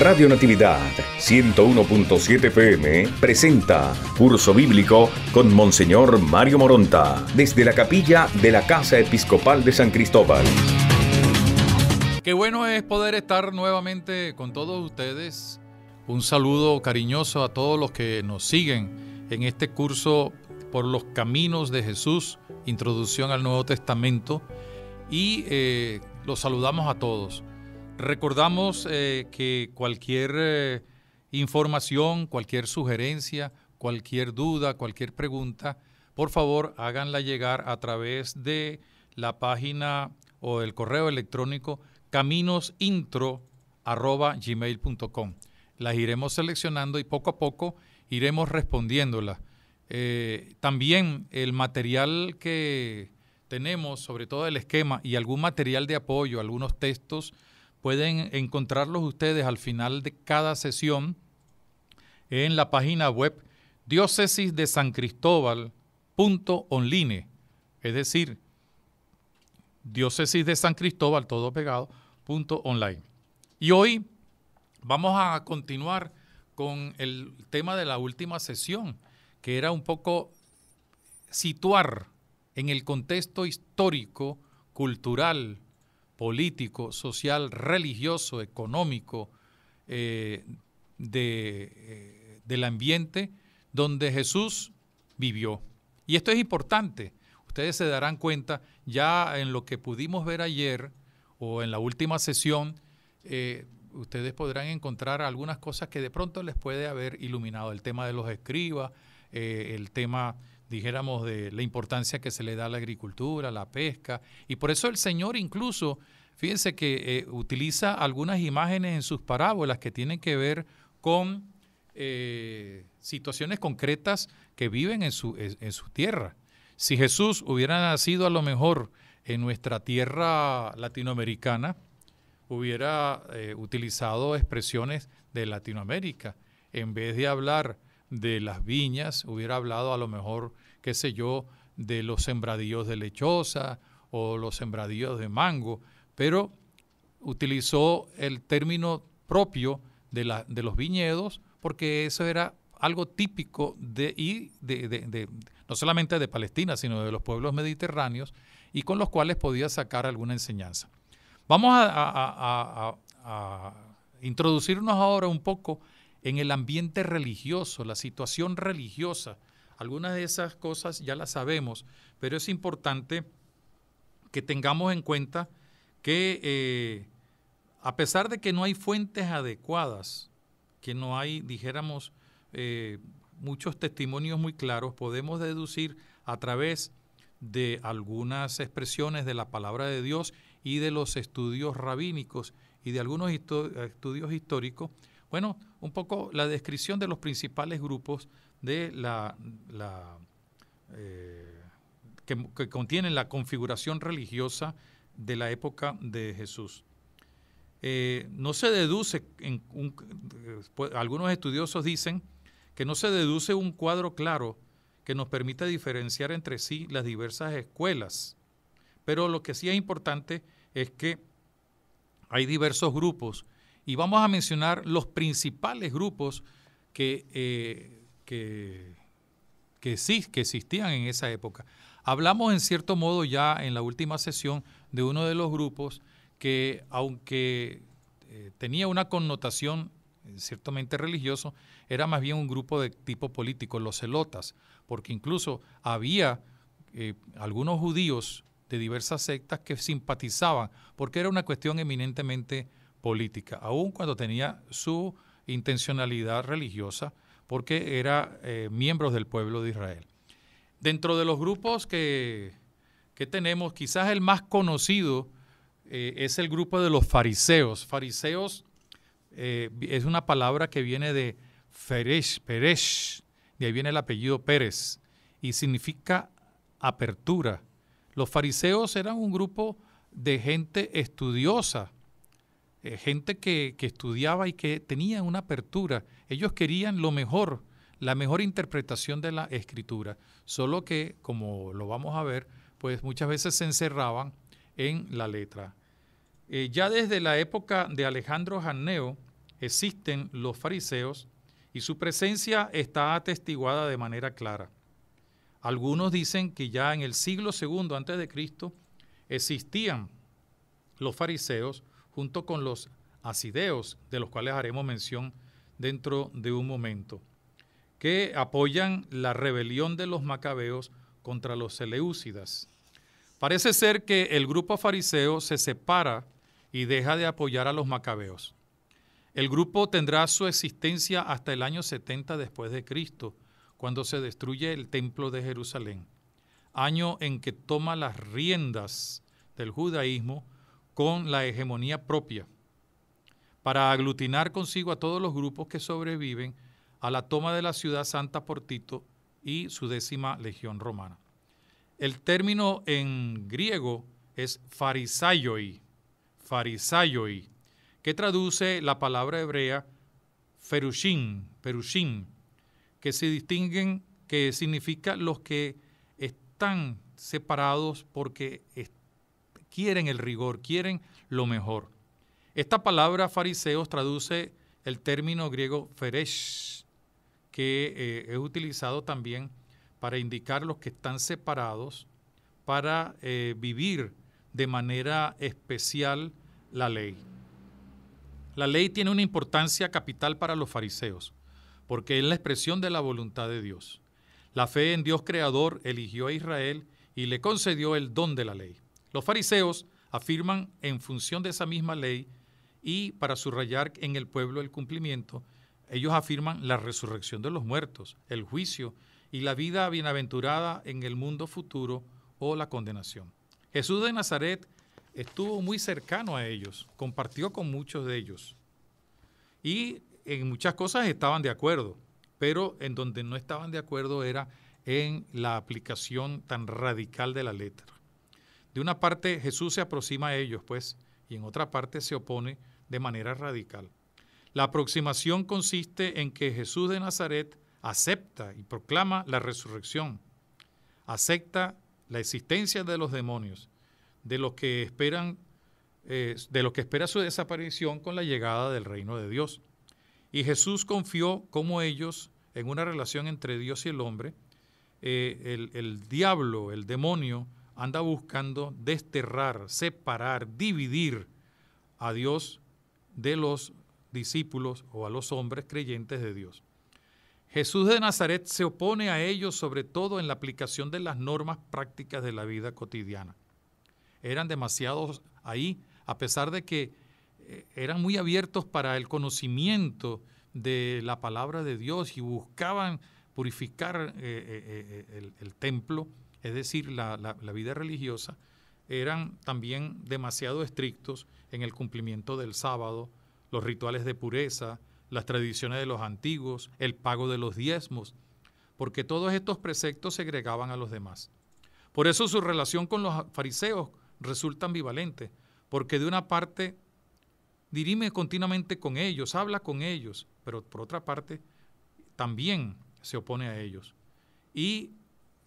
Radio Natividad 101.7 PM presenta Curso Bíblico con Monseñor Mario Moronta desde la capilla de la Casa Episcopal de San Cristóbal. Qué bueno es poder estar nuevamente con todos ustedes. Un saludo cariñoso a todos los que nos siguen en este curso por los caminos de Jesús, introducción al Nuevo Testamento. Y eh, los saludamos a todos. Recordamos eh, que cualquier eh, información, cualquier sugerencia, cualquier duda, cualquier pregunta, por favor háganla llegar a través de la página o el correo electrónico caminosintro.gmail.com. Las iremos seleccionando y poco a poco iremos respondiéndolas. Eh, también el material que tenemos, sobre todo el esquema y algún material de apoyo, algunos textos, Pueden encontrarlos ustedes al final de cada sesión en la página web diócesis de San Cristóbal es decir, diócesis de San Cristóbal, todo pegado, punto online. Y hoy vamos a continuar con el tema de la última sesión, que era un poco situar en el contexto histórico, cultural, político, social, religioso, económico, eh, de, eh, del ambiente donde Jesús vivió. Y esto es importante. Ustedes se darán cuenta, ya en lo que pudimos ver ayer o en la última sesión, eh, ustedes podrán encontrar algunas cosas que de pronto les puede haber iluminado el tema de los escribas, el tema dijéramos, de la importancia que se le da a la agricultura, a la pesca. Y por eso el Señor incluso, fíjense que eh, utiliza algunas imágenes en sus parábolas que tienen que ver con eh, situaciones concretas que viven en su, en, tierra. Si Jesús hubiera nacido a lo mejor en nuestra tierra latinoamericana, hubiera eh, utilizado expresiones de Latinoamérica. En vez de hablar de las viñas, hubiera hablado a lo mejor qué sé yo, de los sembradíos de lechosa o los sembradíos de mango, pero utilizó el término propio de, de los viñedos porque eso era algo típico de, y de, no solamente de Palestina, sino de los pueblos mediterráneos y con los cuales podía sacar alguna enseñanza. Vamos a, a introducirnos ahora un poco en el ambiente religioso, la situación religiosa algunas de esas cosas ya las sabemos, pero es importante que tengamos en cuenta que eh, a pesar de que no hay fuentes adecuadas, que no hay, dijéramos, eh, muchos testimonios muy claros, podemos deducir a través de algunas expresiones de la palabra de Dios y de los estudios rabínicos y de algunos estudios históricos, bueno, un poco la descripción de los principales grupos de la, la eh, que, contienen la configuración religiosa de la época de Jesús. Eh, no se deduce, en algunos estudiosos dicen que no se deduce un cuadro claro que nos permita diferenciar entre sí las diversas escuelas, pero lo que sí es importante es que hay diversos grupos y vamos a mencionar los principales grupos que eh, que, sí, que existían en esa época. Hablamos en cierto modo ya en la última sesión de uno de los grupos que aunque eh, tenía una connotación eh, ciertamente religioso, era más bien un grupo de tipo político, los celotas, porque incluso había eh, algunos judíos de diversas sectas que simpatizaban, porque era una cuestión eminentemente política, aun cuando tenía su intencionalidad religiosa, porque eran eh, miembros del pueblo de Israel. Dentro de los grupos que, tenemos, quizás el más conocido eh, es el grupo de los fariseos. Fariseos eh, es una palabra que viene de Feresh, de ahí viene el apellido Pérez, y significa apertura. Los fariseos eran un grupo de gente estudiosa, eh, gente que, estudiaba y que tenía una apertura. Ellos querían lo mejor, la mejor interpretación de la escritura, solo que, como lo vamos a ver, pues muchas veces se encerraban en la letra. Eh, ya desde la época de Alejandro Janeo existen los fariseos y su presencia está atestiguada de manera clara. Algunos dicen que ya en el siglo II antes de Cristo existían los fariseos junto con los asideos, de los cuales haremos mención dentro de un momento, que apoyan la rebelión de los macabeos contra los seleúcidas. Parece ser que el grupo fariseo se separa y deja de apoyar a los macabeos. El grupo tendrá su existencia hasta el año 70 después de Cristo, cuando se destruye el templo de Jerusalén, año en que toma las riendas del judaísmo con la hegemonía propia, para aglutinar consigo a todos los grupos que sobreviven a la toma de la ciudad santa por Tito y su décima legión romana. El término en griego es farisaioi, farisaioi, que traduce la palabra hebrea ferushin, perushim, que se distinguen, que significa los que están separados porque están quieren el rigor, quieren lo mejor. Esta palabra fariseos traduce el término griego feresh, que eh, es utilizado también para indicar los que están separados para eh, vivir de manera especial la ley. La ley tiene una importancia capital para los fariseos, porque es la expresión de la voluntad de Dios. La fe en Dios Creador eligió a Israel y le concedió el don de la ley. Los fariseos afirman en función de esa misma ley y para subrayar en el pueblo el cumplimiento, ellos afirman la resurrección de los muertos, el juicio y la vida bienaventurada en el mundo futuro o la condenación. Jesús de Nazaret estuvo muy cercano a ellos, compartió con muchos de ellos y en muchas cosas estaban de acuerdo, pero en donde no estaban de acuerdo era en la aplicación tan radical de la letra de una parte Jesús se aproxima a ellos, pues, y en otra parte se opone de manera radical. La aproximación consiste en que Jesús de Nazaret acepta y proclama la resurrección, acepta la existencia de los demonios, de los que esperan, eh, de los que espera su desaparición con la llegada del reino de Dios. Y Jesús confió como ellos en una relación entre Dios y el hombre. Eh, el diablo, el demonio, anda buscando desterrar, separar, dividir a Dios de los discípulos o a los hombres creyentes de Dios. Jesús de Nazaret se opone a ellos sobre todo en la aplicación de las normas prácticas de la vida cotidiana. Eran demasiados ahí, a pesar de que eh, eran muy abiertos para el conocimiento de la palabra de Dios y buscaban purificar eh, eh, el templo, es decir, la, vida religiosa, eran también demasiado estrictos en el cumplimiento del sábado, los rituales de pureza, las tradiciones de los antiguos, el pago de los diezmos, porque todos estos preceptos segregaban a los demás. Por eso su relación con los fariseos resulta ambivalente, porque de una parte dirime continuamente con ellos, habla con ellos, pero por otra parte también se opone a ellos. Y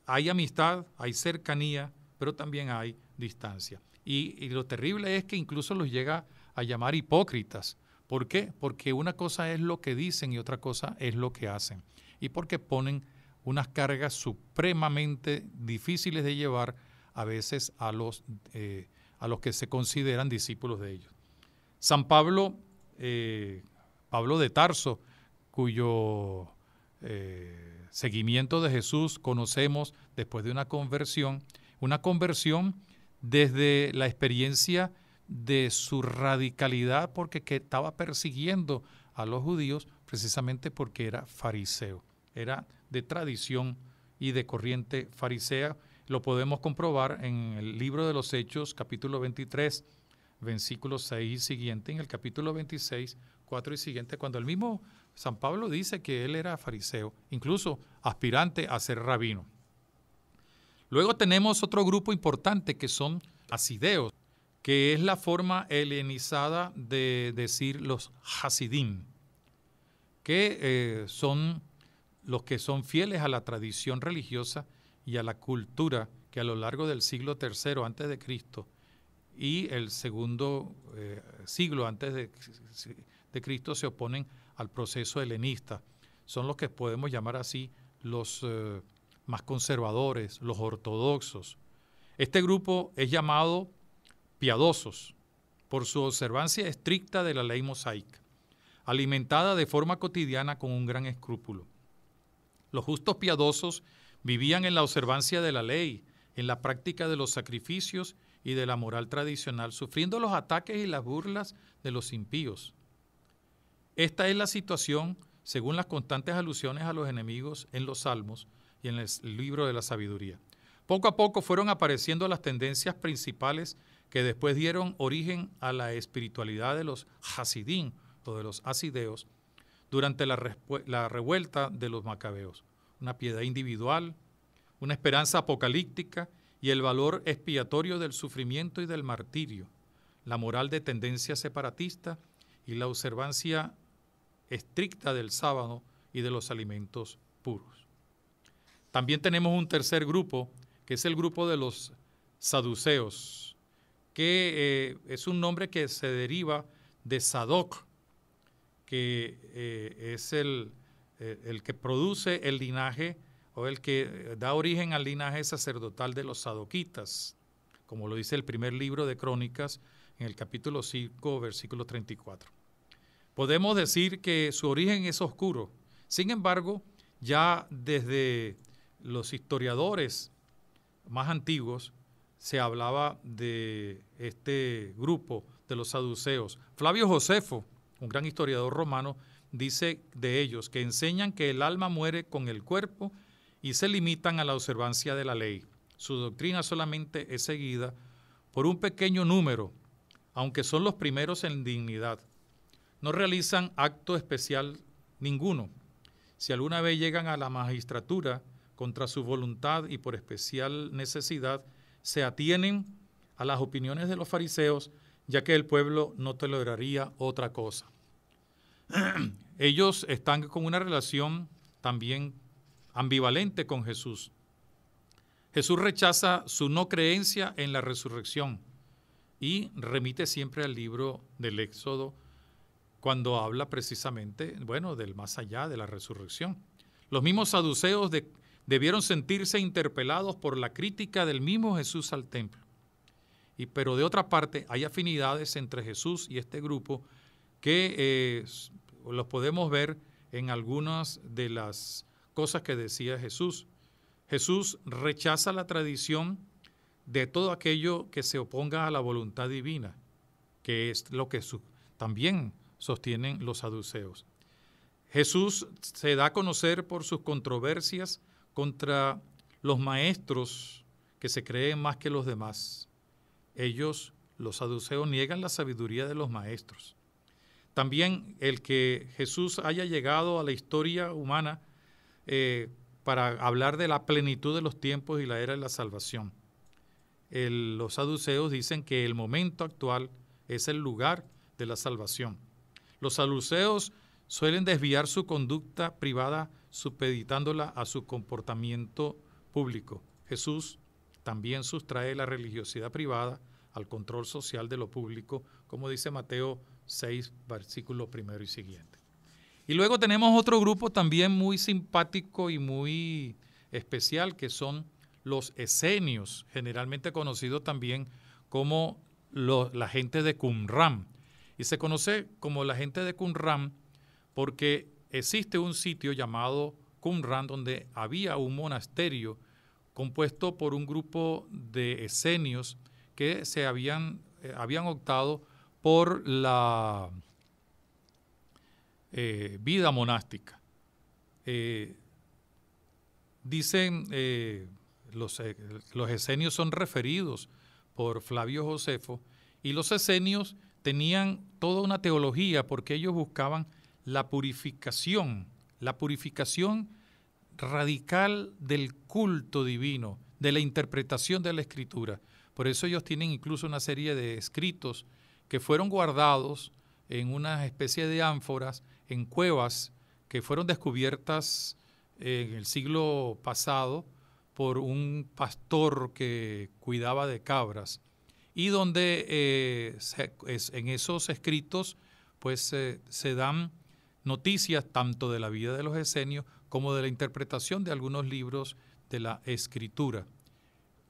hay amistad, hay cercanía, pero también hay distancia. Y, lo terrible es que incluso los llega a llamar hipócritas. ¿Por qué? Porque una cosa es lo que dicen y otra cosa es lo que hacen. Y porque ponen unas cargas supremamente difíciles de llevar a veces a los, eh, a los que se consideran discípulos de ellos. San Pablo, eh, Pablo de Tarso, cuyo eh, seguimiento de Jesús conocemos después de una conversión, una conversión desde la experiencia de su radicalidad porque que estaba persiguiendo a los judíos precisamente porque era fariseo, era de tradición y de corriente farisea. Lo podemos comprobar en el libro de los Hechos, capítulo 23, versículo 6 y siguiente, en el capítulo 26, 4 y siguiente, cuando el mismo San Pablo dice que él era fariseo, incluso aspirante a ser rabino. Luego tenemos otro grupo importante que son asideos, que es la forma helenizada de decir los hasidim, que eh, son los que son fieles a la tradición religiosa y a la cultura que a lo largo del siglo III antes de Cristo y el segundo eh, siglo antes de, de Cristo se oponen al proceso helenista. Son los que podemos llamar así los eh, más conservadores, los ortodoxos. Este grupo es llamado piadosos por su observancia estricta de la ley mosaica, alimentada de forma cotidiana con un gran escrúpulo. Los justos piadosos vivían en la observancia de la ley, en la práctica de los sacrificios y de la moral tradicional, sufriendo los ataques y las burlas de los impíos. Esta es la situación, según las constantes alusiones a los enemigos en los Salmos y en el libro de la sabiduría. Poco a poco fueron apareciendo las tendencias principales que después dieron origen a la espiritualidad de los Hasidín o de los Asideos durante la, la revuelta de los Macabeos. Una piedad individual, una esperanza apocalíptica y el valor expiatorio del sufrimiento y del martirio, la moral de tendencia separatista y la observancia estricta del sábado y de los alimentos puros. También tenemos un tercer grupo, que es el grupo de los saduceos, que eh, es un nombre que se deriva de Sadoc, que eh, es el, eh, el, que produce el linaje o el que da origen al linaje sacerdotal de los sadoquitas, como lo dice el primer libro de Crónicas en el capítulo 5, versículo 34. Podemos decir que su origen es oscuro. Sin embargo, ya desde los historiadores más antiguos se hablaba de este grupo de los saduceos. Flavio Josefo, un gran historiador romano, dice de ellos que enseñan que el alma muere con el cuerpo y se limitan a la observancia de la ley. Su doctrina solamente es seguida por un pequeño número, aunque son los primeros en dignidad no realizan acto especial ninguno. Si alguna vez llegan a la magistratura contra su voluntad y por especial necesidad, se atienen a las opiniones de los fariseos, ya que el pueblo no toleraría otra cosa. Ellos están con una relación también ambivalente con Jesús. Jesús rechaza su no creencia en la resurrección y remite siempre al libro del Éxodo cuando habla precisamente, bueno, del más allá, de la resurrección. Los mismos saduceos debieron sentirse interpelados por la crítica del mismo Jesús al templo. Y, pero de otra parte, hay afinidades entre Jesús y este grupo que eh, los podemos ver en algunas de las cosas que decía Jesús. Jesús rechaza la tradición de todo aquello que se oponga a la voluntad divina, que es lo que su, también sostienen los saduceos. Jesús se da a conocer por sus controversias contra los maestros que se creen más que los demás. Ellos, los saduceos, niegan la sabiduría de los maestros. También el que Jesús haya llegado a la historia humana eh, para hablar de la plenitud de los tiempos y la era de la salvación. los saduceos dicen que el momento actual es el lugar de la salvación. Los saluceos suelen desviar su conducta privada supeditándola a su comportamiento público. Jesús también sustrae la religiosidad privada al control social de lo público, como dice Mateo 6, versículo primero y siguiente. Y luego tenemos otro grupo también muy simpático y muy especial, que son los esenios, generalmente conocidos también como la gente de Qumran. Y se conoce como la gente de Qumran porque existe un sitio llamado Qumran donde había un monasterio compuesto por un grupo de esenios que se habían, eh, habían optado por la eh, vida monástica. Eh, dicen los, los esenios son referidos por Flavio Josefo y los esenios tenían toda una teología porque ellos buscaban la purificación, la purificación radical del culto divino, de la interpretación de la escritura. Por eso ellos tienen incluso una serie de escritos que fueron guardados en una especie de ánforas, en cuevas que fueron descubiertas en el siglo pasado por un pastor que cuidaba de cabras y donde eh, en esos escritos pues se dan noticias tanto de la vida de los esenios como de la interpretación de algunos libros de la escritura.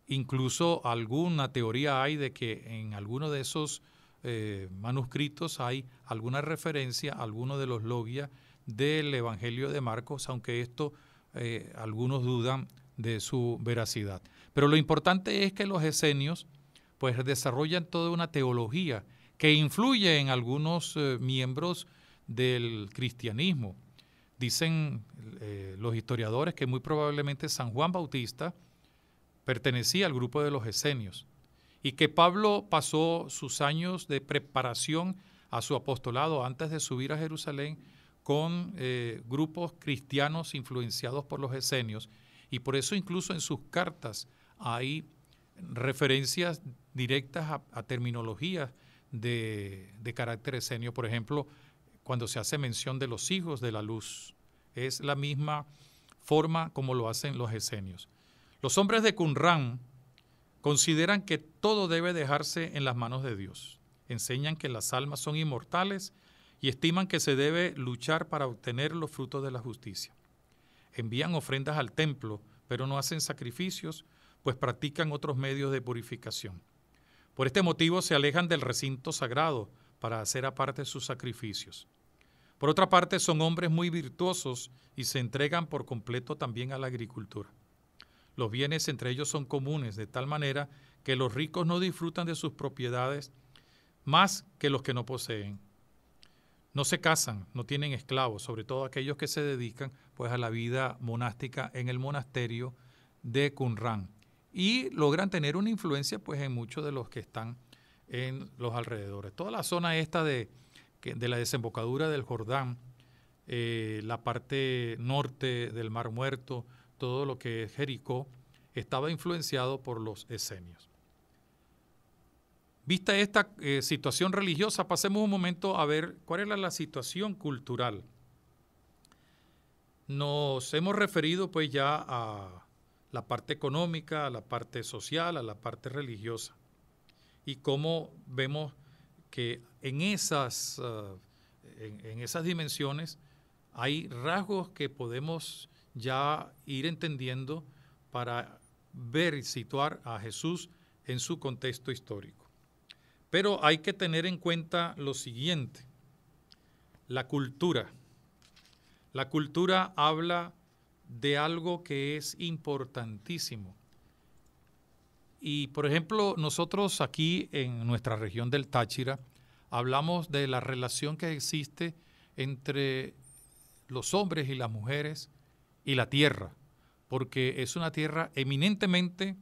Incluso alguna teoría hay de que en alguno de esos eh, manuscritos hay alguna referencia a alguno de los logias del Evangelio de Marcos, aunque esto eh, algunos dudan de su veracidad. Pero lo importante es que los esenios pues desarrollan toda una teología que influye en algunos eh, miembros del cristianismo. Dicen eh, los historiadores que muy probablemente San Juan Bautista pertenecía al grupo de los esenios y que Pablo pasó sus años de preparación a su apostolado antes de subir a Jerusalén con eh, grupos cristianos influenciados por los esenios y por eso incluso en sus cartas hay referencias directas a, terminologías de, de, carácter esenio. Por ejemplo, cuando se hace mención de los hijos de la luz, es la misma forma como lo hacen los esenios. Los hombres de Qumran consideran que todo debe dejarse en las manos de Dios. Enseñan que las almas son inmortales y estiman que se debe luchar para obtener los frutos de la justicia. Envían ofrendas al templo, pero no hacen sacrificios pues practican otros medios de purificación. Por este motivo se alejan del recinto sagrado para hacer aparte sus sacrificios. Por otra parte, son hombres muy virtuosos y se entregan por completo también a la agricultura. Los bienes entre ellos son comunes, de tal manera que los ricos no disfrutan de sus propiedades más que los que no poseen. No se casan, no tienen esclavos, sobre todo aquellos que se dedican pues a la vida monástica en el monasterio de Qumran y logran tener una influencia pues en muchos de los que están en los alrededores. Toda la zona esta de, de la desembocadura del Jordán, eh, la parte norte del Mar Muerto, todo lo que es Jericó, estaba influenciado por los esenios. Vista esta eh, situación religiosa, pasemos un momento a ver cuál era la situación cultural. Nos hemos referido pues ya a la parte económica, la parte social, a la parte religiosa. Y cómo vemos que en esas, eh, en esas dimensiones hay rasgos que podemos ya ir entendiendo para ver y situar a Jesús en su contexto histórico. Pero hay que tener en cuenta lo siguiente, la cultura. La cultura habla de algo que es importantísimo. Y por ejemplo, nosotros aquí en nuestra región del Táchira hablamos de la relación que existe entre los hombres y las mujeres y la tierra, porque es una tierra eminentemente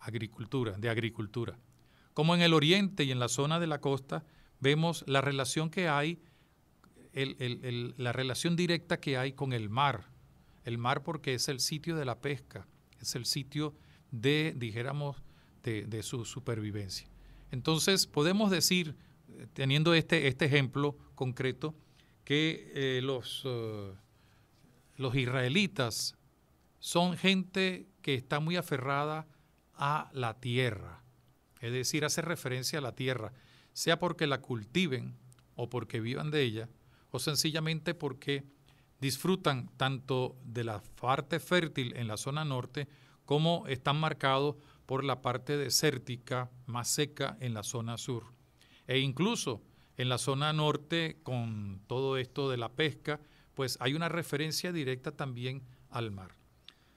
agricultura, de agricultura. Como en el oriente y en la zona de la costa, vemos la relación que hay, la relación directa que hay con el mar, el mar porque es el sitio de la pesca, es el sitio de, dijéramos, de, su supervivencia. Entonces, podemos decir, eh, teniendo este, este ejemplo concreto, que eh, los, eh, los israelitas son gente que está muy aferrada a la tierra, es decir, hace referencia a la tierra, sea porque la cultiven o porque vivan de ella, o sencillamente porque disfrutan tanto de la parte fértil en la zona norte como están marcados por la parte desértica más seca en la zona sur. E incluso en la zona norte, con todo esto de la pesca, pues hay una referencia directa también al mar.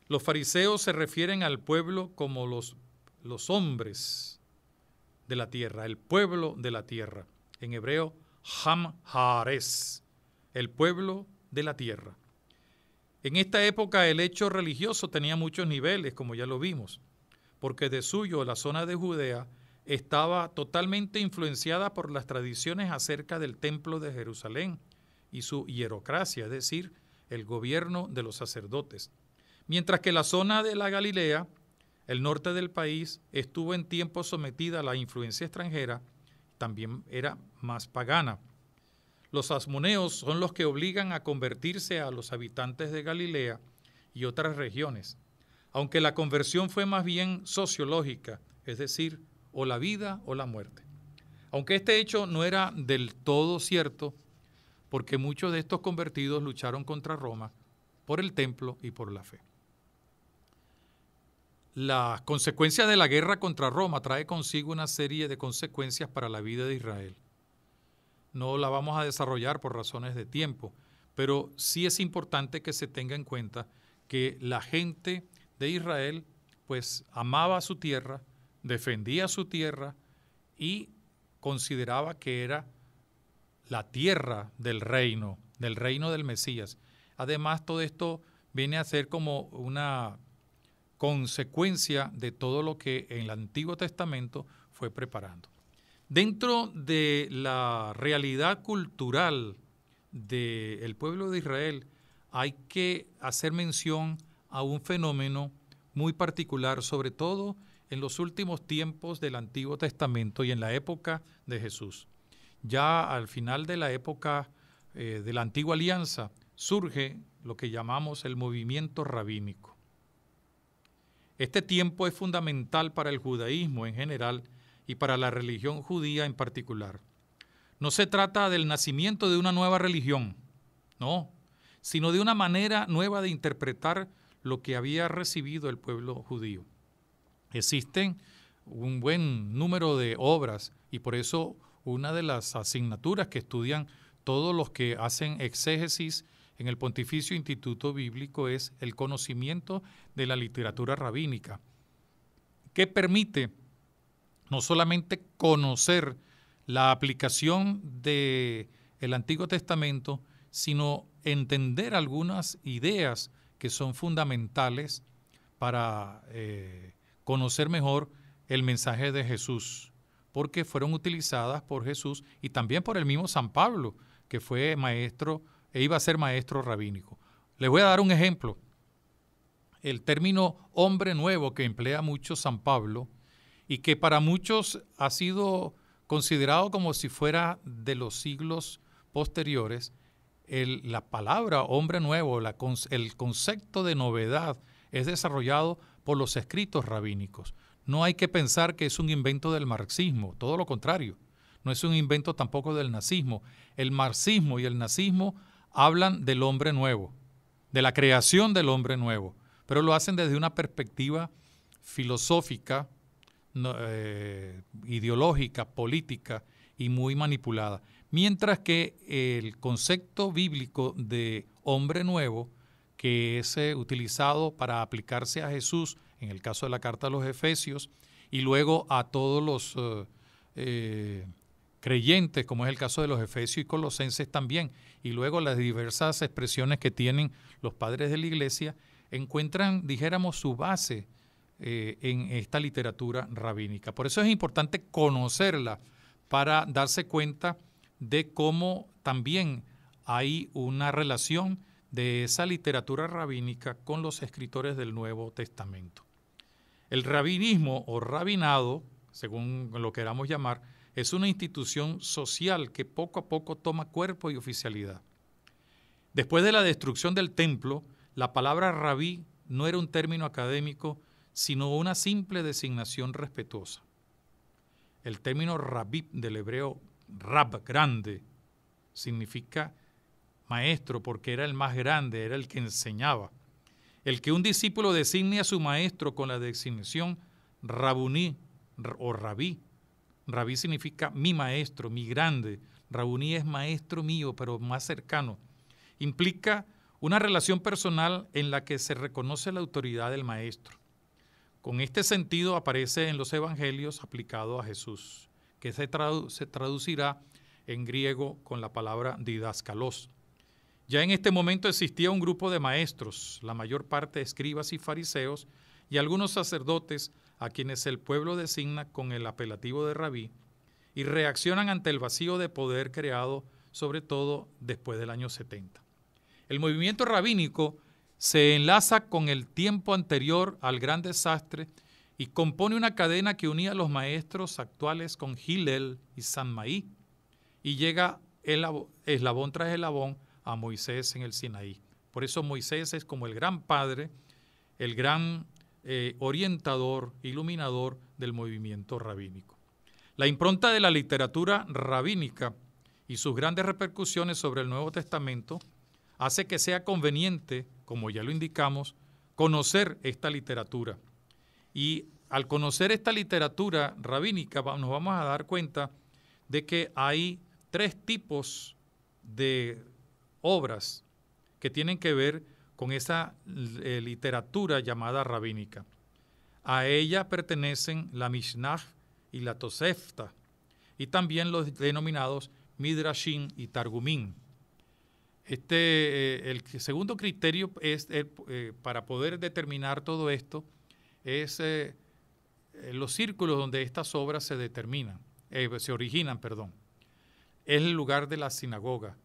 Los fariseos se refieren al pueblo como los, los hombres de la tierra, el pueblo de la tierra. En hebreo, Ham hares el pueblo de la tierra. En esta época el hecho religioso tenía muchos niveles, como ya lo vimos, porque de suyo la zona de Judea estaba totalmente influenciada por las tradiciones acerca del templo de Jerusalén y su hierocracia, es decir, el gobierno de los sacerdotes. Mientras que la zona de la Galilea, el norte del país, estuvo en tiempo sometida a la influencia extranjera, también era más pagana. Los asmoneos son los que obligan a convertirse a los habitantes de Galilea y otras regiones, aunque la conversión fue más bien sociológica, es decir, o la vida o la muerte. Aunque este hecho no era del todo cierto, porque muchos de estos convertidos lucharon contra Roma por el templo y por la fe. Las consecuencias de la guerra contra Roma trae consigo una serie de consecuencias para la vida de Israel no la vamos a desarrollar por razones de tiempo, pero sí es importante que se tenga en cuenta que la gente de Israel pues amaba su tierra, defendía su tierra y consideraba que era la tierra del reino, del reino del Mesías. Además, todo esto viene a ser como una consecuencia de todo lo que en el Antiguo Testamento fue preparando. Dentro de la realidad cultural del pueblo de Israel, hay que hacer mención a un fenómeno muy particular, sobre todo en los últimos tiempos del Antiguo Testamento y en la época de Jesús. Ya al final de la época eh, de la antigua alianza surge lo que llamamos el movimiento rabínico. Este tiempo es fundamental para el judaísmo en general y para la religión judía en particular. No se trata del nacimiento de una nueva religión, no, sino de una manera nueva de interpretar lo que había recibido el pueblo judío. Existen un buen número de obras y por eso una de las asignaturas que estudian todos los que hacen exégesis en el Pontificio Instituto Bíblico es el conocimiento de la literatura rabínica, que permite no solamente conocer la aplicación del el Antiguo Testamento, sino entender algunas ideas que son fundamentales para eh, conocer mejor el mensaje de Jesús, porque fueron utilizadas por Jesús y también por el mismo San Pablo, que fue maestro e iba a ser maestro rabínico. Les voy a dar un ejemplo. El término hombre nuevo que emplea mucho San Pablo y que para muchos ha sido considerado como si fuera de los siglos posteriores, la palabra hombre nuevo, el concepto de novedad es desarrollado por los escritos rabínicos. No hay que pensar que es un invento del marxismo, todo lo contrario. No es un invento tampoco del nazismo. El marxismo y el nazismo hablan del hombre nuevo, de la creación del hombre nuevo, pero lo hacen desde una perspectiva filosófica, eh, ideológica, política y muy manipulada. Mientras que el concepto bíblico de hombre nuevo, que es eh, utilizado para aplicarse a Jesús, en el caso de la carta a los Efesios, y luego a todos los eh, creyentes, como es el caso de los Efesios y Colosenses también, y luego las diversas expresiones que tienen los padres de la iglesia, encuentran, dijéramos, su base eh, en esta literatura rabínica. Por eso es importante conocerla para darse cuenta de cómo también hay una relación de esa literatura rabínica con los escritores del Nuevo Testamento. El rabinismo o rabinado, según lo queramos llamar, es una institución social que poco a poco toma cuerpo y oficialidad. Después de la destrucción del templo, la palabra rabí no era un término académico, sino una simple designación respetuosa. El término rabí del hebreo rab, grande, significa maestro porque era el más grande, era el que enseñaba. El que un discípulo designe a su maestro con la designación rabuní o rabí. Rabí significa mi maestro, mi grande. Rabuní es maestro mío, pero más cercano. Implica una relación personal en la que se reconoce la autoridad del maestro. Con este sentido aparece en los evangelios aplicado a Jesús, que se, traducirá en griego con la palabra didascalos. Ya en este momento existía un grupo de maestros, la mayor parte escribas y fariseos, y algunos sacerdotes a quienes el pueblo designa con el apelativo de rabí, y reaccionan ante el vacío de poder creado, sobre todo después del año 70. El movimiento rabínico se enlaza con el tiempo anterior al gran desastre y compone una cadena que unía a los maestros actuales con Hillel y Sanmaí y llega el eslabón tras eslabón a Moisés en el Sinaí. Por eso Moisés es como el gran padre, el gran eh, orientador, iluminador del movimiento rabínico. La impronta de la literatura rabínica y sus grandes repercusiones sobre el Nuevo Testamento hace que sea conveniente como ya lo indicamos, conocer esta literatura. Y al conocer esta literatura rabínica nos vamos a dar cuenta de que hay tres tipos de obras que tienen que ver con esa eh, literatura llamada rabínica. A ella pertenecen la Mishnah y la Tosefta, y también los denominados Midrashim y Targumim. Este, eh, el segundo criterio es, eh, eh, para poder determinar todo esto es los círculos donde estas obras se determinan, se originan, perdón. Es el lugar de la sinagoga,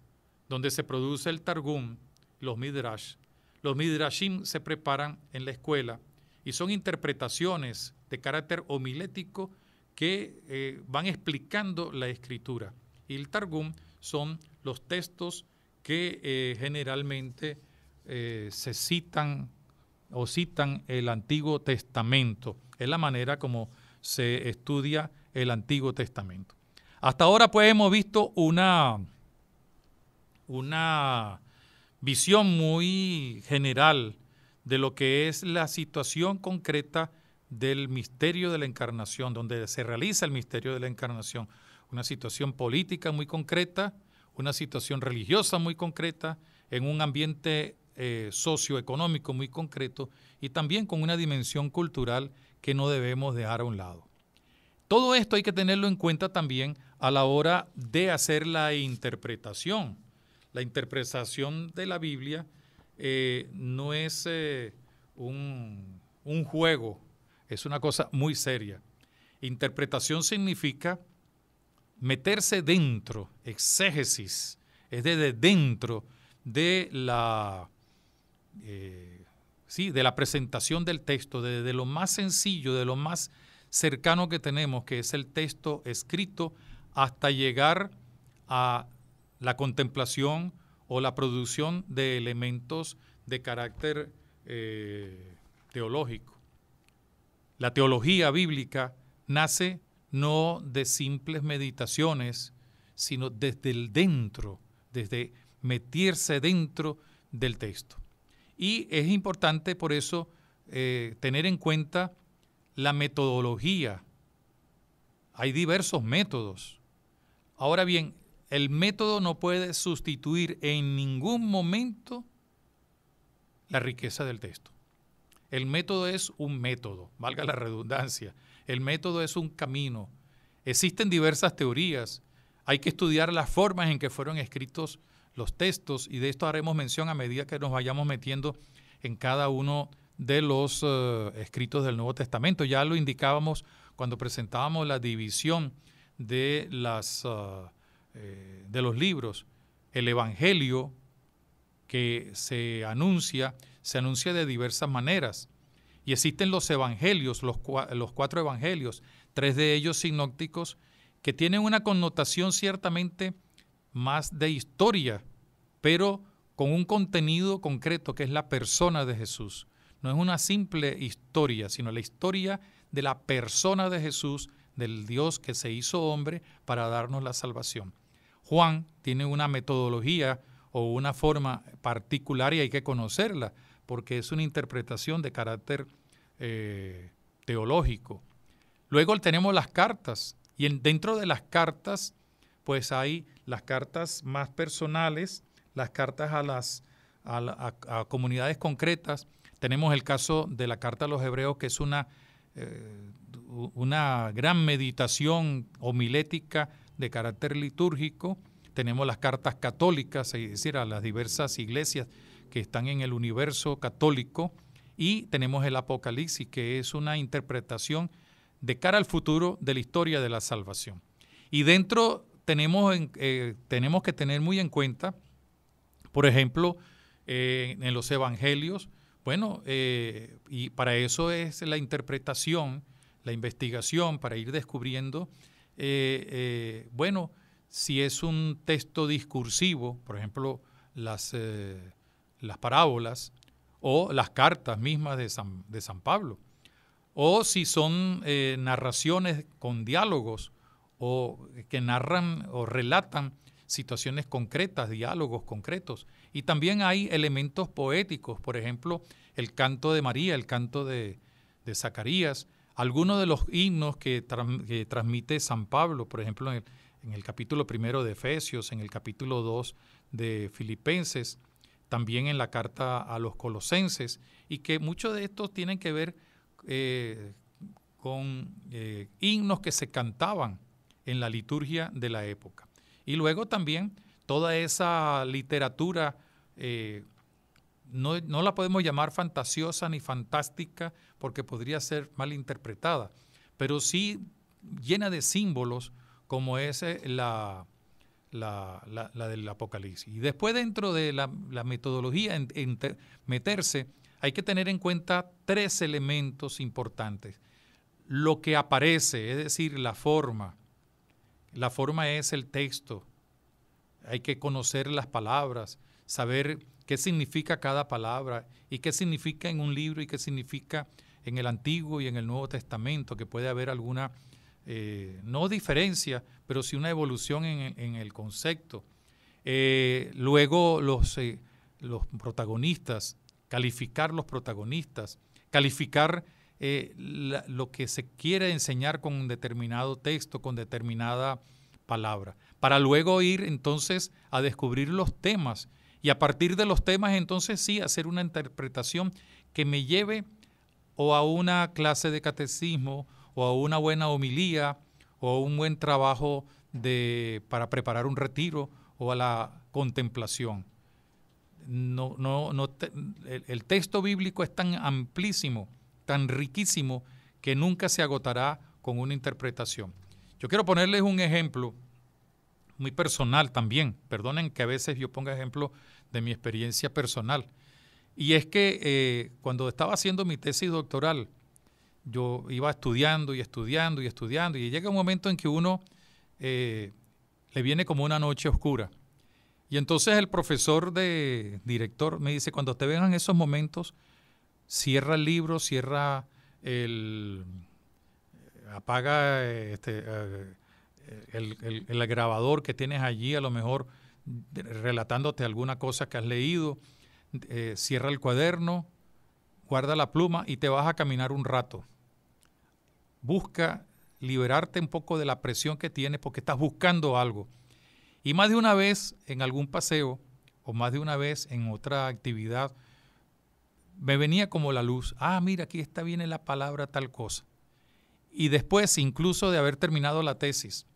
donde se produce el targum, los midrash. Los midrashim se preparan en la escuela y son interpretaciones de carácter homilético que van explicando la escritura. Y el targum son los textos que eh, generalmente eh, se citan o citan el Antiguo Testamento. Es la manera como se estudia el Antiguo Testamento. Hasta ahora pues hemos visto una, una visión muy general de lo que es la situación concreta del misterio de la encarnación, donde se realiza el misterio de la encarnación. Una situación política muy concreta, una situación religiosa muy concreta, en un ambiente eh, socioeconómico muy concreto y también con una dimensión cultural que no debemos dejar a un lado. Todo esto hay que tenerlo en cuenta también a la hora de hacer la interpretación. La interpretación de la Biblia eh, no es eh, un juego, es una cosa muy seria. Interpretación significa meterse dentro, exégesis, es desde dentro de la, eh, de la presentación del texto, desde lo más sencillo, de lo más cercano que tenemos, que es el texto escrito, hasta llegar a la contemplación o la producción de elementos de carácter eh, teológico. La teología bíblica nace no de simples meditaciones, sino desde el dentro, desde meterse dentro del texto. Y es importante por eso eh, tener en cuenta la metodología. Hay diversos métodos. Ahora bien, el método no puede sustituir en ningún momento la riqueza del texto. El método es un método, valga la redundancia. El método es un camino. Existen diversas teorías. Hay que estudiar las formas en que fueron escritos los textos y de esto haremos mención a medida que nos vayamos metiendo en cada uno de los eh, escritos del Nuevo Testamento. Ya lo indicábamos cuando presentábamos la división de, las, eh, eh, de los libros. El Evangelio que se anuncia, se anuncia de diversas maneras. Y existen los evangelios, los, los cuatro evangelios, tres de ellos sinópticos, que tienen una connotación ciertamente más de historia, pero con un contenido concreto que es la persona de Jesús. No es una simple historia, sino la historia de la persona de Jesús, del Dios que se hizo hombre para darnos la salvación. Juan tiene una metodología o una forma particular y hay que conocerla, porque es una interpretación de carácter eh, teológico. Luego tenemos las cartas y dentro de las cartas pues hay las cartas más personales, las cartas a las comunidades concretas. Tenemos el caso de la carta a los hebreos que es una, eh, una gran meditación homilética de carácter litúrgico. Tenemos las cartas católicas, es decir, a las diversas iglesias que están en el universo católico. Y tenemos el Apocalipsis, que es una interpretación de cara al futuro de la historia de la salvación. Y dentro tenemos, eh, tenemos que tener muy en cuenta, por ejemplo, eh, en los evangelios, bueno, eh, y para eso es la interpretación, la investigación, para ir descubriendo, bueno, si es un texto discursivo, por ejemplo, las, las parábolas, o las cartas mismas de San, Pablo, o si son eh, narraciones con diálogos o que narran o relatan situaciones concretas, diálogos concretos. Y también hay elementos poéticos, por ejemplo, el canto de María, el canto de, Zacarías, algunos de los himnos que, transmite San Pablo, por ejemplo, en el, capítulo primero de Efesios, en el capítulo 2 de Filipenses, también en la carta a los colosenses, y que muchos de estos tienen que ver eh, con eh, himnos que se cantaban en la liturgia de la época. Y luego también toda esa literatura, eh, no, no la podemos llamar fantasiosa ni fantástica, porque podría ser mal interpretada, pero sí llena de símbolos como es la, la, del Apocalipsis. Y después dentro de la, metodología, en, meterse, hay que tener en cuenta tres elementos importantes. Lo que aparece, es decir, la forma. La forma es el texto. Hay que conocer las palabras, saber qué significa cada palabra y qué significa en un libro y qué significa en el Antiguo y en el Nuevo Testamento, que puede haber alguna eh, no diferencia, pero sí una evolución en, el concepto. Eh, luego eh, los, protagonistas, calificar los protagonistas, calificar lo que se quiere enseñar con un determinado texto, con determinada palabra, para luego ir entonces a descubrir los temas y a partir de los temas entonces sí hacer una interpretación que me lleve o a una clase de catecismo o a una buena homilía o a un buen trabajo de, para preparar un retiro o a la contemplación. No, no, no el, texto bíblico es tan amplísimo, tan riquísimo, que nunca se agotará con una interpretación. Yo quiero ponerles un ejemplo muy personal también. Perdonen que a veces yo ponga ejemplo de mi experiencia personal. Y es que eh, cuando estaba haciendo mi tesis doctoral, yo iba estudiando y estudiando y estudiando y llega un momento en que uno eh, le viene como una noche oscura. Y entonces el profesor de director me dice, cuando te vengan esos momentos, cierra el libro, cierra el... apaga este, eh, el, grabador que tienes allí, a lo mejor relatándote alguna cosa que has leído, eh, cierra el cuaderno, guarda la pluma y te vas a caminar un rato. Busca liberarte un poco de la presión que tienes porque estás buscando algo. Y más de una vez en algún paseo o más de una vez en otra actividad, me venía como la luz, ah, mira, aquí está viene la palabra tal cosa. Y después, incluso de haber terminado la tesis,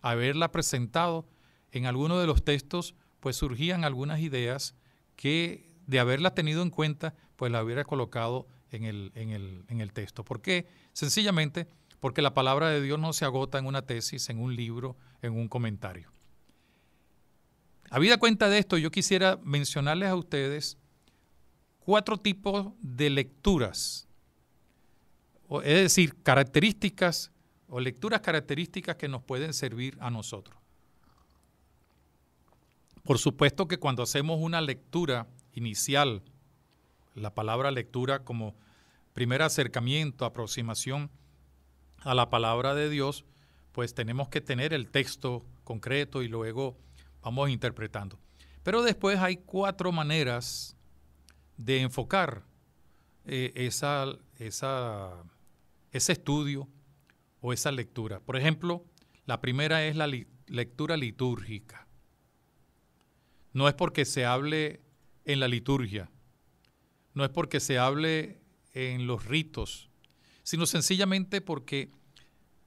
haberla presentado, en alguno de los textos, pues surgían algunas ideas que de haberla tenido en cuenta, pues la hubiera colocado en el, texto. ¿Por qué? Sencillamente porque la palabra de Dios no se agota en una tesis, en un libro, en un comentario. Habida cuenta de esto, yo quisiera mencionarles a ustedes cuatro tipos de lecturas, es decir, características o lecturas características que nos pueden servir a nosotros. Por supuesto que cuando hacemos una lectura inicial la palabra lectura como primer acercamiento, aproximación a la palabra de Dios, pues tenemos que tener el texto concreto y luego vamos interpretando. Pero después hay cuatro maneras de enfocar eh, esa, ese estudio o esa lectura. Por ejemplo, la primera es la lectura litúrgica. No es porque se hable en la liturgia, no es porque se hable en los ritos, sino sencillamente porque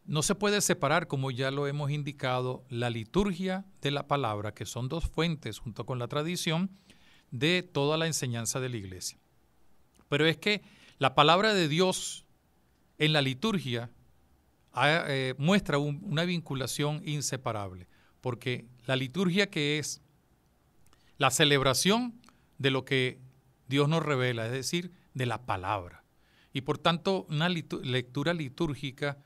no se puede separar, como ya lo hemos indicado, la liturgia de la palabra, que son dos fuentes junto con la tradición de toda la enseñanza de la iglesia. Pero es que la palabra de Dios en la liturgia eh, muestra una vinculación inseparable, porque la liturgia que es la celebración de lo que Dios nos revela, es decir, de la palabra. Y por tanto, una lectura litúrgica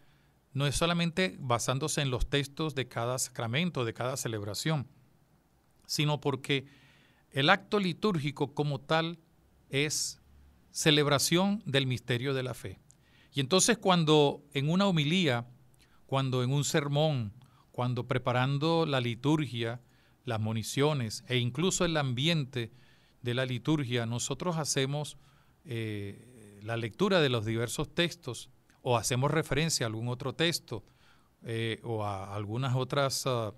no es solamente basándose en los textos de cada sacramento, de cada celebración, sino porque el acto litúrgico como tal es celebración del misterio de la fe. Y entonces cuando en una homilía, cuando en un sermón, cuando preparando la liturgia, las municiones e incluso el ambiente de la liturgia, nosotros hacemos eh, la lectura de los diversos textos o hacemos referencia a algún otro texto eh, o a algunas otras ah,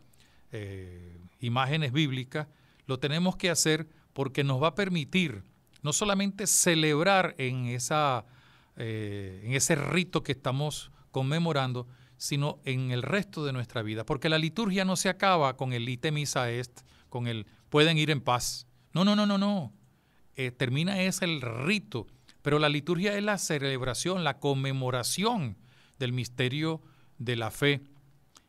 eh, imágenes bíblicas, lo tenemos que hacer porque nos va a permitir no solamente celebrar en, esa, en ese rito que estamos conmemorando, sino en el resto de nuestra vida, porque la liturgia no se acaba con el ite misa est, con el pueden ir en paz, no, no, no, no, no. Eh, termina es el rito, pero la liturgia es la celebración, la conmemoración del misterio de la fe.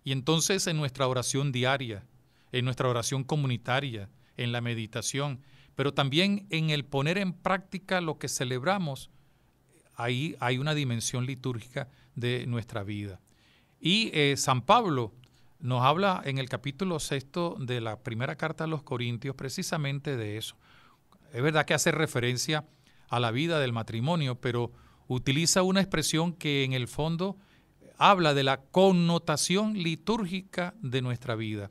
Y entonces en nuestra oración diaria, en nuestra oración comunitaria, en la meditación, pero también en el poner en práctica lo que celebramos, ahí hay una dimensión litúrgica de nuestra vida. Y eh, San Pablo nos habla en el capítulo sexto de la primera carta a los Corintios precisamente de eso. Es verdad que hace referencia a la vida del matrimonio, pero utiliza una expresión que en el fondo habla de la connotación litúrgica de nuestra vida.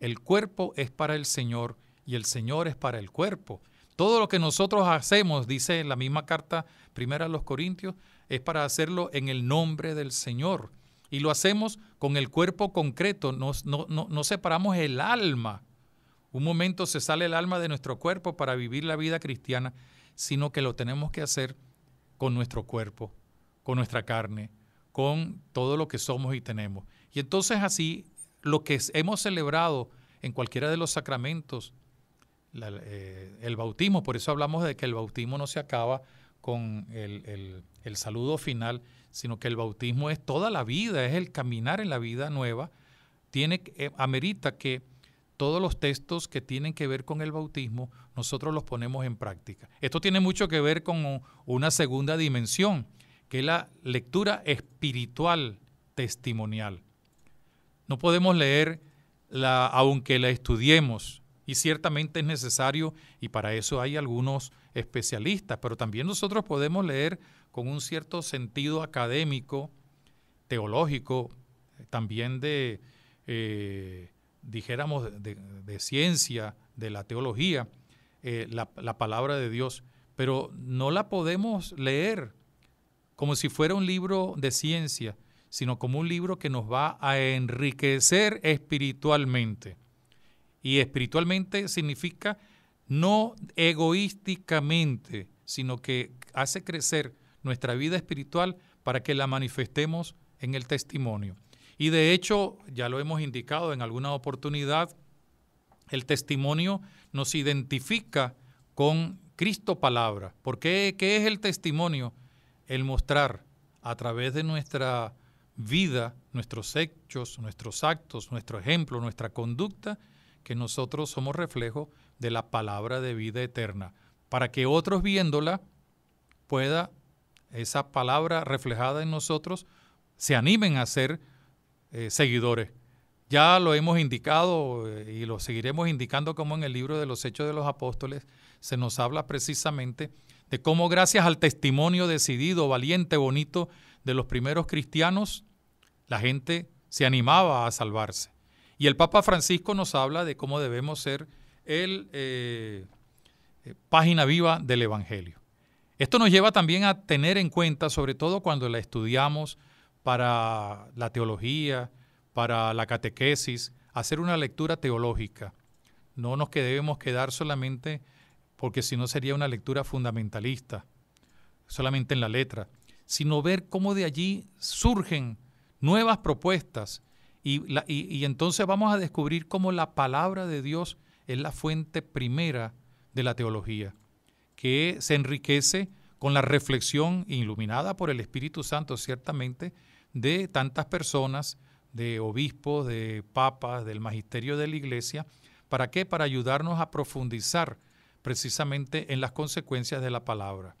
El cuerpo es para el Señor y el Señor es para el cuerpo. Todo lo que nosotros hacemos, dice en la misma carta primera a los Corintios, es para hacerlo en el nombre del Señor. Y lo hacemos con el cuerpo concreto, nos, no, separamos el alma. Un momento se sale el alma de nuestro cuerpo para vivir la vida cristiana, sino que lo tenemos que hacer con nuestro cuerpo, con nuestra carne, con todo lo que somos y tenemos. Y entonces así, lo que hemos celebrado en cualquiera de los sacramentos, eh, el bautismo, por eso hablamos de que el bautismo no se acaba con el, saludo final, sino que el bautismo es toda la vida, es el caminar en la vida nueva. Tiene, eh, amerita que todos los textos que tienen que ver con el bautismo, nosotros los ponemos en práctica. Esto tiene mucho que ver con una segunda dimensión, que es la lectura espiritual testimonial. No podemos leer la, aunque la estudiemos, y ciertamente es necesario, y para eso hay algunos especialistas, pero también nosotros podemos leer con un cierto sentido académico, teológico, también de, eh, dijéramos, de, ciencia, de la teología, eh, la, la palabra de Dios, pero no la podemos leer como si fuera un libro de ciencia, sino como un libro que nos va a enriquecer espiritualmente. Y espiritualmente significa no egoísticamente, sino que hace crecer nuestra vida espiritual para que la manifestemos en el testimonio. Y de hecho, ya lo hemos indicado en alguna oportunidad, el testimonio nos identifica con Cristo palabra. porque qué? es el testimonio? El mostrar a través de nuestra vida, nuestros hechos, nuestros actos, nuestro ejemplo, nuestra conducta, que nosotros somos reflejo de la palabra de vida eterna, para que otros viéndola pueda esa palabra reflejada en nosotros se animen a ser eh, seguidores. Ya lo hemos indicado eh, y lo seguiremos indicando como en el libro de los Hechos de los Apóstoles se nos habla precisamente de cómo gracias al testimonio decidido, valiente, bonito de los primeros cristianos, la gente se animaba a salvarse. Y el Papa Francisco nos habla de cómo debemos ser el eh, eh, página viva del Evangelio. Esto nos lleva también a tener en cuenta, sobre todo cuando la estudiamos para la teología, para la catequesis, hacer una lectura teológica. No nos debemos quedar solamente, porque si no sería una lectura fundamentalista, solamente en la letra, sino ver cómo de allí surgen nuevas propuestas y, y entonces vamos a descubrir cómo la palabra de Dios es la fuente primera de la teología, que se enriquece con la reflexión iluminada por el Espíritu Santo, ciertamente, de tantas personas, de obispos, de papas, del magisterio de la Iglesia. ¿Para qué? Para ayudarnos a profundizar precisamente en las consecuencias de la palabra.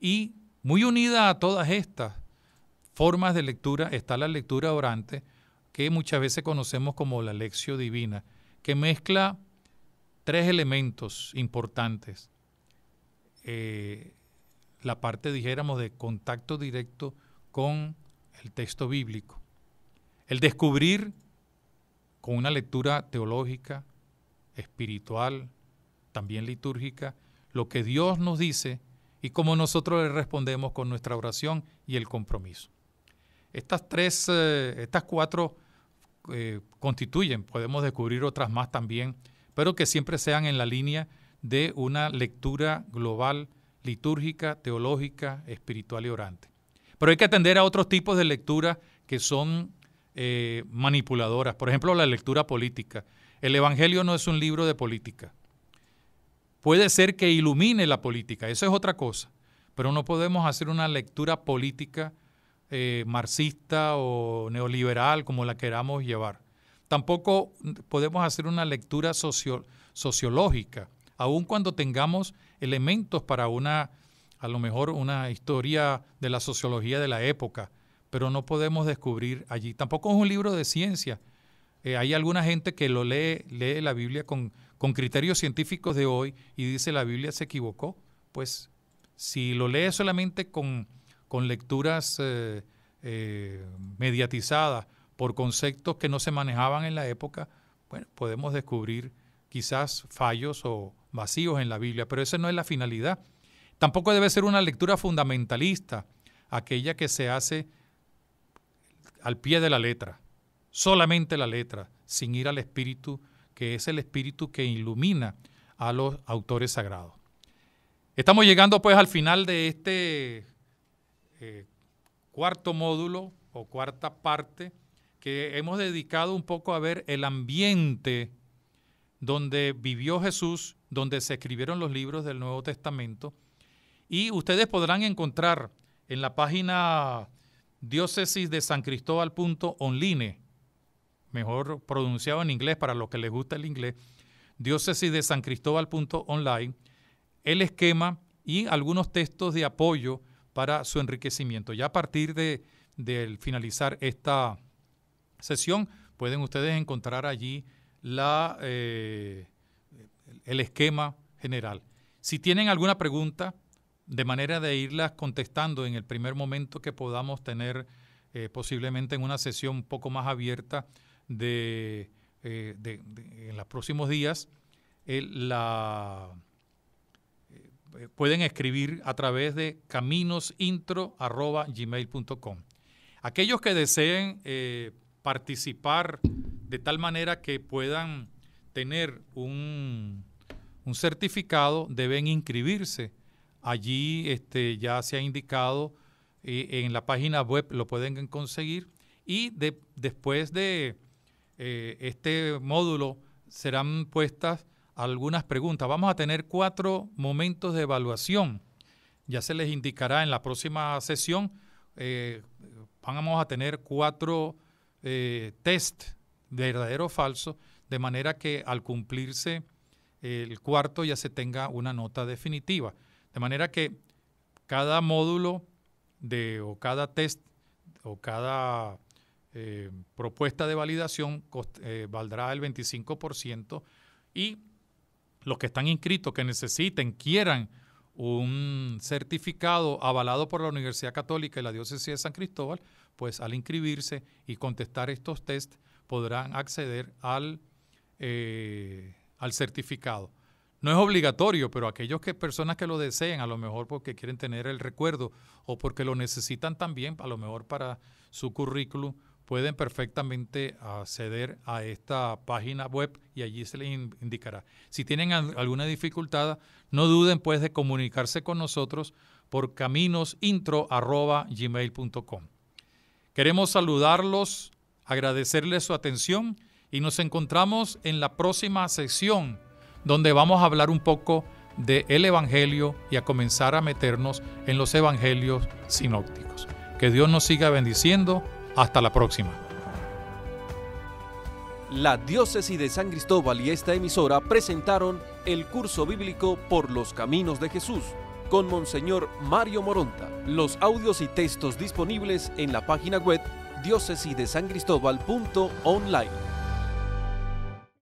Y muy unida a todas estas formas de lectura está la lectura orante, que muchas veces conocemos como la lección divina, que mezcla tres elementos importantes. Eh, la parte, dijéramos, de contacto directo con el texto bíblico. El descubrir con una lectura teológica, espiritual, también litúrgica, lo que Dios nos dice y cómo nosotros le respondemos con nuestra oración y el compromiso. Estas tres, eh, estas cuatro eh, constituyen, podemos descubrir otras más también, Espero que siempre sean en la línea de una lectura global, litúrgica, teológica, espiritual y orante. Pero hay que atender a otros tipos de lectura que son eh, manipuladoras. Por ejemplo, la lectura política. El Evangelio no es un libro de política. Puede ser que ilumine la política, eso es otra cosa, pero no podemos hacer una lectura política eh, marxista o neoliberal como la queramos llevar. Tampoco podemos hacer una lectura sociológica, aun cuando tengamos elementos para una, a lo mejor, una historia de la sociología de la época, pero no podemos descubrir allí. Tampoco es un libro de ciencia. Eh, hay alguna gente que lo lee, lee la Biblia con, criterios científicos de hoy y dice la Biblia se equivocó. Pues si lo lee solamente con, lecturas eh, eh, mediatizadas por conceptos que no se manejaban en la época, bueno, podemos descubrir quizás fallos o vacíos en la Biblia, pero esa no es la finalidad. Tampoco debe ser una lectura fundamentalista, aquella que se hace al pie de la letra, solamente la letra, sin ir al espíritu, que es el espíritu que ilumina a los autores sagrados. Estamos llegando pues al final de este eh, cuarto módulo o cuarta parte hemos dedicado un poco a ver el ambiente donde vivió Jesús, donde se escribieron los libros del Nuevo Testamento. Y ustedes podrán encontrar en la página diócesis de San Cristóbal online, mejor pronunciado en inglés para los que les gusta el inglés, diócesis de San Cristóbal online, el esquema y algunos textos de apoyo para su enriquecimiento. Ya a partir de, de finalizar esta, sesión pueden ustedes encontrar allí la, eh, el esquema general. Si tienen alguna pregunta, de manera de irlas contestando en el primer momento que podamos tener eh, posiblemente en una sesión un poco más abierta de, eh, en los próximos días, pueden escribir a través de caminosintro.gmail.com. Aquellos que deseen participar de tal manera que puedan tener un, certificado, deben inscribirse. Allí este, ya se ha indicado eh, en la página web, lo pueden conseguir. Y después de eh, este módulo serán puestas algunas preguntas. Vamos a tener cuatro momentos de evaluación. Ya se les indicará en la próxima sesión. Eh, vamos a tener cuatro eh, test de verdadero o falso, de manera que al cumplirse el cuarto ya se tenga una nota definitiva. De manera que cada módulo de, o cada test o cada eh, propuesta de validación eh, valdrá el 25% y los que están inscritos, que necesiten, quieran un certificado avalado por la Universidad Católica y la Diócesis de San Cristóbal, pues al inscribirse y contestar estos test podrán acceder al, eh, al certificado. No es obligatorio, pero aquellos que personas que lo deseen, a lo mejor porque quieren tener el recuerdo o porque lo necesitan también, a lo mejor para su currículum, pueden perfectamente acceder a esta página web y allí se les indicará. Si tienen alguna dificultad, no duden pues de comunicarse con nosotros por caminosintro.gmail.com. Queremos saludarlos, agradecerles su atención y nos encontramos en la próxima sesión donde vamos a hablar un poco del Evangelio y a comenzar a meternos en los Evangelios sinópticos. Que Dios nos siga bendiciendo. Hasta la próxima. La diócesis de San Cristóbal y esta emisora presentaron el curso bíblico Por los Caminos de Jesús con Monseñor Mario Moronta. Los audios y textos disponibles en la página web diócesidesangristóbal.online.